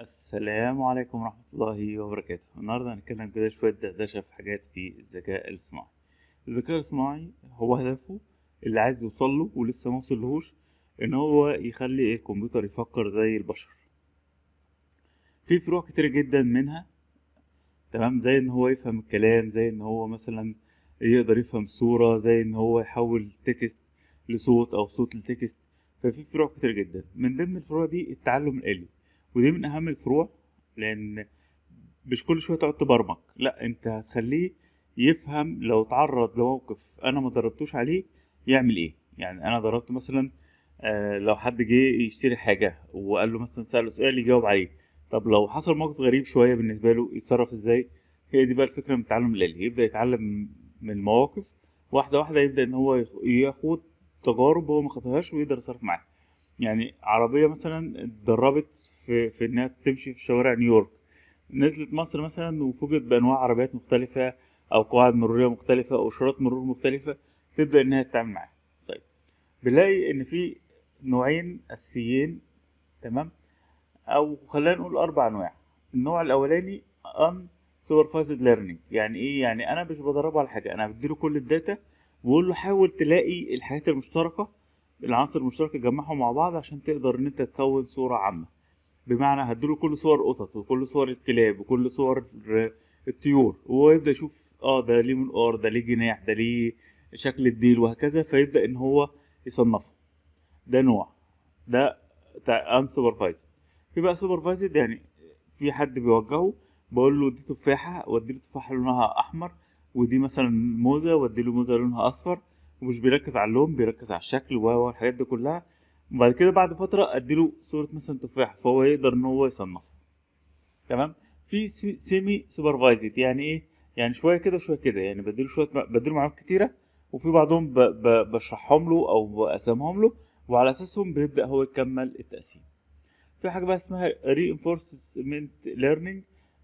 السلام عليكم ورحمة الله وبركاته النهاردة هنتكلم كده شوية دردشة في حاجات في الذكاء الاصطناعي الذكاء الاصطناعي هو هدفه اللي عايز يوصل له ولسه ما وصلهوش إن هو يخلي الكمبيوتر يفكر زي البشر في فروع كتير جدا منها تمام زي إن هو يفهم الكلام زي إن هو مثلا يقدر يفهم صورة زي إن هو يحول تكست لصوت أو صوت لتكست ففي فروع كتير جدا من ضمن الفروع دي التعلم الآلي ودي من اهم الفروع لان مش كل شويه تقعد تبرمج لا انت هتخليه يفهم لو اتعرض لموقف انا ما دربتوش عليه يعمل ايه يعني انا ضربت مثلا آه لو حد جه يشتري حاجه وقال له مثلا ساله سؤال يجاوب عليه طب لو حصل موقف غريب شويه بالنسبه له يتصرف ازاي هي دي بقى الفكره من التعلم الاله يبدا يتعلم من المواقف واحده واحده يبدا ان هو ياخد تجارب هو ما خدهاش ويقدر يتصرف معاها يعني عربيه مثلا اتدربت في في انها تمشي في شوارع نيويورك نزلت مصر مثلا وفوجئت بانواع عربيات مختلفه او قواعد مروريه مختلفه او اشارات مرور مختلفه تبدا انها تتعامل معاها طيب بنلاقي ان في نوعين اساسيين تمام او خلينا نقول اربع انواع النوع الاولاني ان سوبرفايزد ليرنينج يعني ايه يعني انا مش بدربه على حاجه انا بديله كل الداتا بقول له حاول تلاقي الحاجات المشتركه العناصر المشتركه تجمعهم مع بعض عشان تقدر ان انت تكون صوره عامه بمعنى هديله كل صور قطط وكل صور الكلاب وكل صور الطيور وهو يبدا يشوف اه ده ليه منقار ده ليه جناح ده ليه شكل الديل وهكذا فيبدا ان هو يصنفه ده نوع ده ان سوبرفايزد في بقى سوبرفايزد يعني في حد بيوجهه بقول له دي تفاحه واديله تفاحه لونها احمر ودي مثلا موزه واديله موزه لونها اصفر ومش بيركز على اللون بيركز على الشكل و الحاجات دي كلها وبعد كده بعد فتره اديله صوره مثلا تفاح فهو يقدر ان هو يصنفها تمام في سيمي سوبرفايزد يعني ايه يعني شويه كده وشويه كده يعني بديله شويه بديله معلومات كتيره وفي بعضهم بشرحهم له او بقسمهم له وعلى اساسهم بيبدا هو يكمل التقسيم في حاجه بقى اسمها reinforcement learning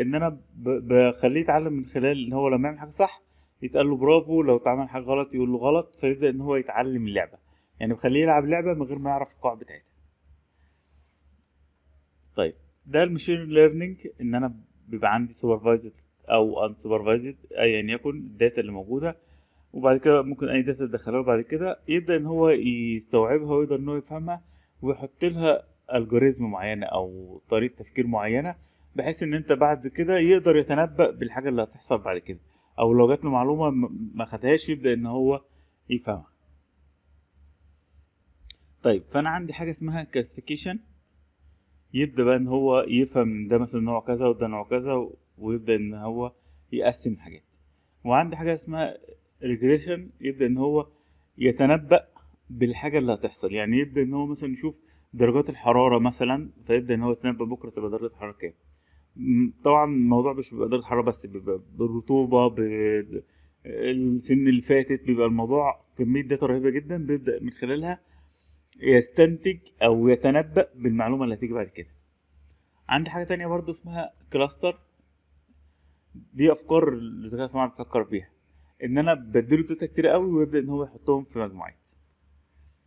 ان انا بخليه يتعلم من خلال ان هو لما يعمل حاجه صح يتقال له برافو لو اتعمل حاجه غلط يقول له غلط فيبدا ان هو يتعلم اللعبه يعني بخليه يلعب لعبه من غير ما يعرف القواعد بتاعتها طيب ده المشين ليرنينج ان انا بيبقى عندي سوبرفايزد او ان سوبرفايزد ايا يعني يكن الداتا اللي موجوده وبعد كده ممكن اي داتا تدخلها وبعد كده يبدا ان هو يستوعبها ويقدر ان هو يفهمها ويحط لها الجوريزم معينه او طريقه تفكير معينه بحيث ان انت بعد كده يقدر يتنبأ بالحاجه اللي هتحصل بعد كده او لو جات له معلومه ما خدهاش يبدا ان هو يفهمها طيب فانا عندي حاجه اسمها كلاسيفيكيشن يبدا بقى ان هو يفهم ان ده مثلا نوع كذا وده نوع كذا ويبدا ان هو يقسم الحاجات وعندي حاجه اسمها ريجريشن يبدا ان هو يتنبأ بالحاجه اللي هتحصل يعني يبدا ان هو مثلا يشوف درجات الحراره مثلا فيبدا ان هو يتنبأ بكره تبقى درجه الحراره كام طبعا الموضوع مش بيبقى درجه حراره بس بيبقى بالرطوبه بالسن اللي فاتت بيبقى الموضوع كميه داتا رهيبه جدا بيبدا من خلالها يستنتج او يتنبأ بالمعلومه اللي هتيجي بعد كده عندي حاجه تانية برضو اسمها كلاستر دي افكار الذكاء الصناعي بيفكر بيها ان انا بديله داتا كتير قوي ويبدا ان هو يحطهم في مجموعات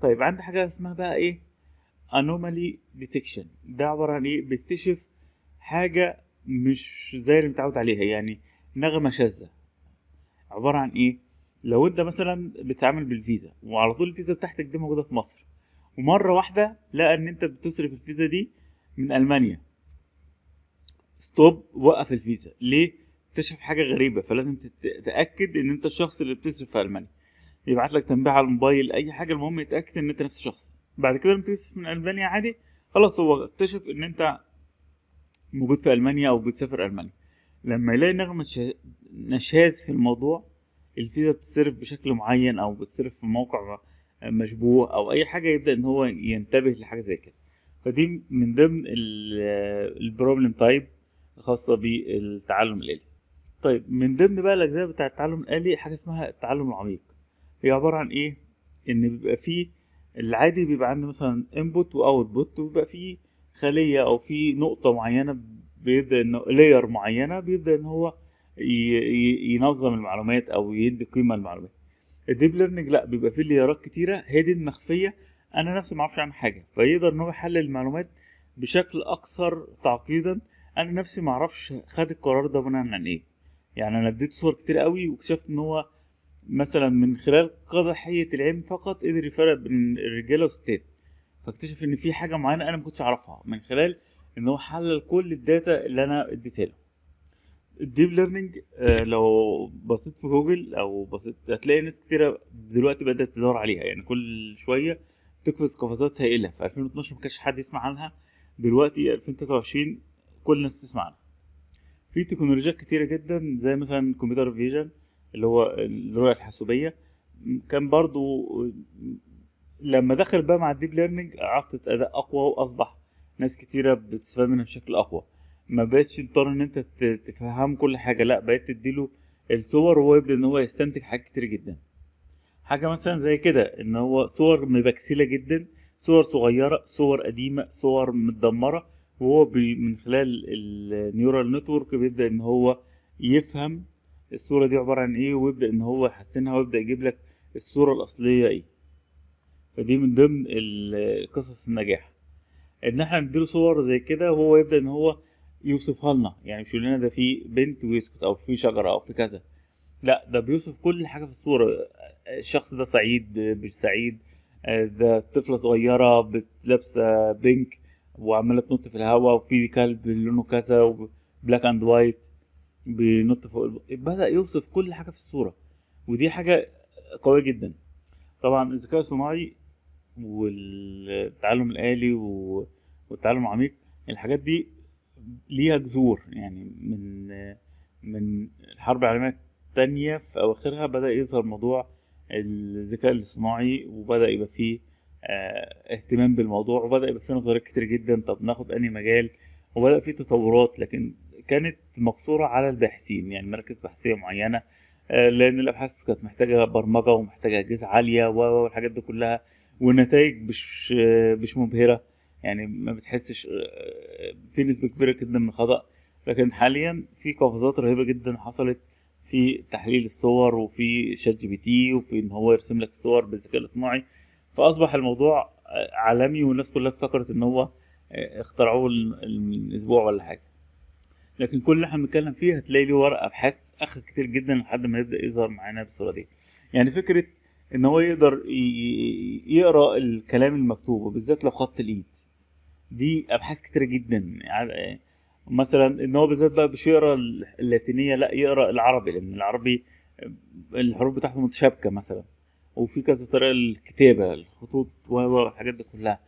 طيب عندي حاجه اسمها بقى ايه انومالي ديتكشن ده عباره عن ايه بيكتشف حاجة مش زي اللي متعود عليها يعني نغمة شاذة عبارة عن ايه لو انت مثلا بتتعامل بالفيزا وعلى طول الفيزا بتاعتك دي موجودة في مصر ومرة واحدة لقى ان انت بتصرف الفيزا دي من المانيا ستوب وقف الفيزا ليه اكتشف حاجة غريبة فلازم تتأكد ان انت الشخص اللي بتصرف في المانيا يبعت لك تنبيه على الموبايل اي حاجة المهم يتأكد ان انت نفس الشخص بعد كده لما تكتشف من المانيا عادي خلاص هو اكتشف ان انت موجود في المانيا او بتسافر المانيا لما يلاقي نغمه نشاز في الموضوع الفيزا بتصرف بشكل معين او بتصرف في موقع مشبوه او اي حاجه يبدا ان هو ينتبه لحاجه زي كده فدي من ضمن البروبلم تايب الخاصه بالتعلم الالي طيب من ضمن بقى الاجزاء بتاع التعلم الالي حاجه اسمها التعلم العميق هي عباره عن ايه ان بيبقى فيه العادي بيبقى عنده مثلا انبوت واوتبوت وبيبقى فيه خليه او في نقطه معينه بيبدا انه لاير معينه بيبدا ان هو ينظم المعلومات او يدي قيمه للمعلومات الديب ليرنينج لا بيبقى فيه ليارات كتيره هيدن مخفيه انا نفسي ما اعرفش عنها حاجه فيقدر ان هو يحلل المعلومات بشكل اكثر تعقيدا انا نفسي ما اعرفش خد القرار ده بناء عن ايه يعني انا اديت صور كتير قوي واكتشفت ان هو مثلا من خلال قضحيه العين فقط قدر يفرق بين الرجاله والستات فاكتشف ان في حاجه معينه انا ما كنتش اعرفها من خلال ان هو حلل كل الداتا اللي انا اديتها له الديب ليرنينج آه، لو بصيت في جوجل او بصيت هتلاقي ناس كتيره دلوقتي بدات تدور عليها يعني كل شويه تقفز قفزات هائله في 2012 ما كانش حد يسمع عنها دلوقتي 2023 كل الناس تسمع عنها في تكنولوجيات كتيره جدا زي مثلا كمبيوتر فيجن اللي هو الرؤيه الحاسوبيه كان برضو لما دخل بقى مع الديب ليرنينج اعطت اداء اقوى واصبح ناس كتيره بتستفاد منها بشكل اقوى ما بقتش مضطر ان انت تفهم كل حاجه لا بقيت تديله الصور وهو يبدا ان هو يستنتج حاجات كتير جدا حاجه مثلا زي كده ان هو صور مبكسله جدا صور صغيره صور قديمه صور متدمره وهو من خلال النيورال نتورك بيبدا ان هو يفهم الصوره دي عباره عن ايه ويبدا ان هو يحسنها ويبدا يجيب لك الصوره الاصليه ايه فدي من ضمن قصص النجاح ان احنا نديله صور زي كده وهو يبدا ان هو يوصفها لنا يعني مش يقولنا لنا ده في بنت ويسكت او في شجره او في كذا لا ده بيوصف كل حاجه في الصوره الشخص ده سعيد مش سعيد ده طفله صغيره لابسه بينك وعماله تنط في الهواء وفي كلب لونه كذا وبلاك اند وايت بينط فوق الب... بدا يوصف كل حاجه في الصوره ودي حاجه قويه جدا طبعا الذكاء الصناعي والتعلم الآلي والتعلم العميق الحاجات دي ليها جذور يعني من من الحرب العالمية الثانية في أواخرها بدأ يظهر موضوع الذكاء الاصطناعي وبدأ يبقى فيه آه، اهتمام بالموضوع وبدأ يبقى فيه نظريات كتير جدا طب ناخد أنهي مجال وبدأ فيه تطورات لكن كانت مقصورة على الباحثين يعني مراكز بحثية معينة آه، لأن الأبحاث كانت محتاجة برمجة ومحتاجة أجهزة عالية والحاجات دي كلها والنتائج مش مش مبهره يعني ما بتحسش في نسبه كبيره جدا من الخطا لكن حاليا في قفزات رهيبه جدا حصلت في تحليل الصور وفي شات جي بي تي وفي ان هو يرسم لك الصور بالذكاء الاصطناعي فاصبح الموضوع عالمي والناس كلها افتكرت ان هو اخترعوه الاسبوع ولا حاجه لكن كل اللي احنا بنتكلم فيه هتلاقي له ورقه ابحاث اخذ كتير جدا لحد ما يبدا يظهر معانا بالصوره دي يعني فكره ان هو يقدر يقرا الكلام المكتوب وبالذات لو خط الايد دي ابحاث كتيره جدا يعني مثلا ان هو بالذات بقى مش يقرا اللاتينيه لا يقرا العربي لان العربي الحروف بتاعته متشابكه مثلا وفي كذا طريقه للكتابه الخطوط والحاجات دي كلها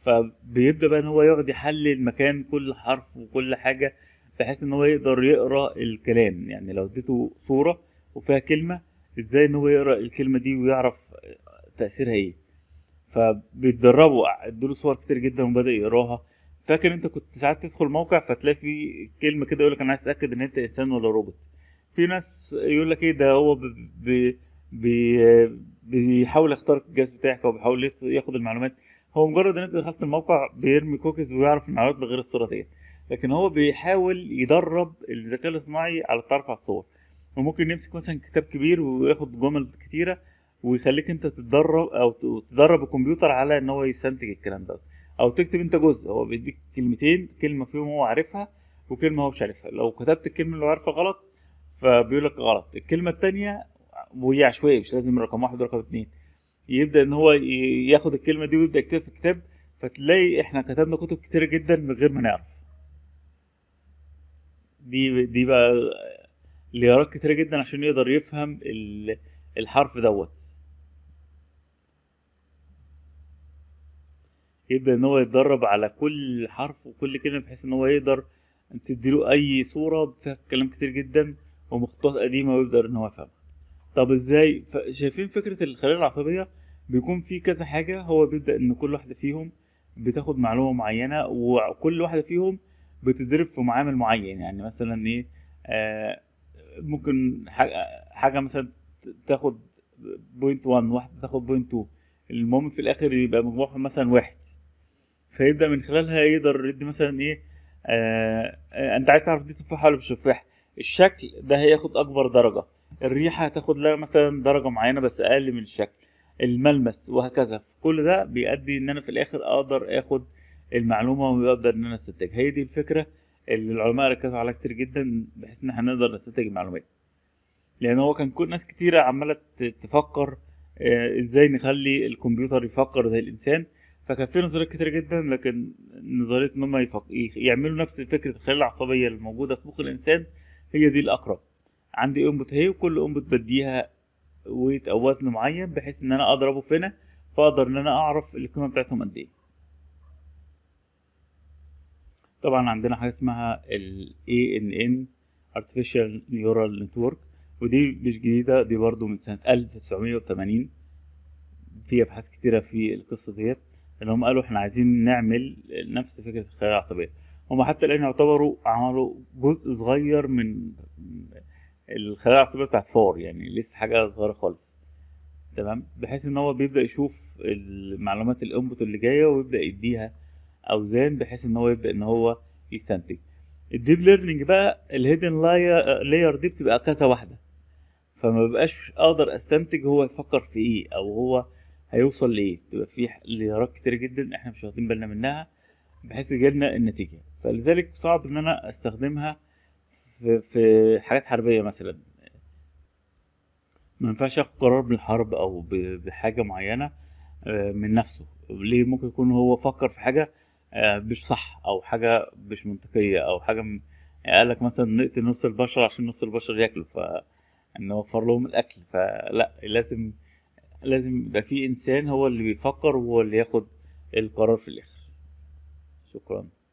فبيبدا بقى ان هو يقعد يحلل مكان كل حرف وكل حاجه بحيث ان هو يقدر يقرا الكلام يعني لو اديته صوره وفيها كلمه ازاي ان هو يقرا الكلمه دي ويعرف تاثيرها ايه فبيتدربوا ادوا له صور كتير جدا وبدا يقراها فاكر انت كنت ساعات تدخل موقع فتلاقي في كلمه كده يقول لك انا عايز اتاكد ان انت انسان ولا روبوت في ناس يقول لك ايه ده هو بي بي بيحاول يختار الجهاز بتاعك او بيحاول ياخد المعلومات هو مجرد ان انت دخلت الموقع بيرمي كوكيز ويعرف المعلومات بغير الصوره ديت لكن هو بيحاول يدرب الذكاء الاصطناعي على التعرف على الصور وممكن يمسك مثلا كتاب كبير وياخد جمل كتيره ويخليك انت تتدرب او تدرب الكمبيوتر على ان هو يستنتج الكلام ده او تكتب انت جزء هو بيديك كلمتين كلمه فيهم هو عارفها وكلمه هو مش عارفها لو كتبت الكلمه اللي عارفها غلط فبيقول لك غلط الكلمه الثانيه وهي عشوائيه مش لازم رقم واحد ورقم اثنين يبدا ان هو ياخد الكلمه دي ويبدا يكتبها في الكتاب فتلاقي احنا كتبنا كتب كتيره جدا من غير ما نعرف دي دي بقى ليارات كتيرة جدا عشان يقدر يفهم الحرف دوت يبدأ ان هو يتدرب على كل حرف وكل كلمة بحيث ان هو يقدر تديله اي صورة فيها كلام كتير جدا ومخطوطات قديمة ويقدر ان هو يفهمها طب ازاي شايفين فكرة الخلايا العصبية بيكون في كذا حاجة هو بيبدأ ان كل واحدة فيهم بتاخد معلومة معينة وكل واحدة فيهم بتدرب في معامل معين يعني مثلا ايه آه ممكن حاجه مثلا تاخد بوينت 1 واحده تاخد بوينت 2 المهم في الاخر يبقى مجموعهم مثلا واحد فيبدا من خلالها يقدر يدي مثلا ايه آه, آه، انت عايز تعرف دي تفاحه ولا مش تفاحه الشكل ده هياخد اكبر درجه الريحه هتاخد لها مثلا درجه معينه بس اقل من الشكل الملمس وهكذا كل ده بيؤدي ان انا في الاخر اقدر اخد المعلومه واقدر ان انا استنتجها هي دي الفكره اللي العلماء ركزوا عليها كتير جدا بحيث ان احنا نقدر نستنتج المعلومات لان هو كان كل ناس كتيره عماله تفكر آه، ازاي نخلي الكمبيوتر يفكر زي الانسان فكان في نظريات كتير جدا لكن نظريه ان هم يعملوا نفس فكره الخلايا العصبيه اللي موجوده في مخ الانسان هي دي الاقرب عندي انبوت اهي وكل انبوت بديها ويت او وزن معين بحيث ان انا اضربه في هنا فاقدر ان انا اعرف القيمه بتاعتهم قد ايه طبعا عندنا حاجه اسمها ال ANN Artificial Neural Network ودي مش جديده دي برضو من سنه 1980 في ابحاث كتيره في القصه ديت اللي هم قالوا احنا عايزين نعمل نفس فكره الخلايا العصبيه هم حتى الان يعتبروا عملوا جزء صغير من الخلايا العصبيه بتاعت فور يعني لسه حاجه صغيره خالص تمام بحيث ان هو بيبدا يشوف المعلومات الانبوت اللي جايه ويبدا يديها اوزان بحيث ان هو يبدا ان هو يستنتج الديب ليرنينج بقى الهيدن لاير دي بتبقى كذا واحده فما بقاش اقدر استنتج هو يفكر في ايه او هو هيوصل لايه تبقى في ليارات كتير جدا احنا مش واخدين بالنا منها بحيث يجيلنا النتيجه فلذلك صعب ان انا استخدمها في, في حاجات حربيه مثلا ما ينفعش اخد قرار بالحرب او بحاجه معينه آه، من نفسه ليه ممكن يكون هو فكر في حاجه آه، مش صح او حاجه مش منطقيه او حاجه م... يعني قال لك مثلا نقتل نص البشر عشان نص البشر ياكلوا ف نوفر لهم الاكل فلا لازم لازم يبقى في انسان هو اللي بيفكر وهو اللي ياخد القرار في الاخر شكرا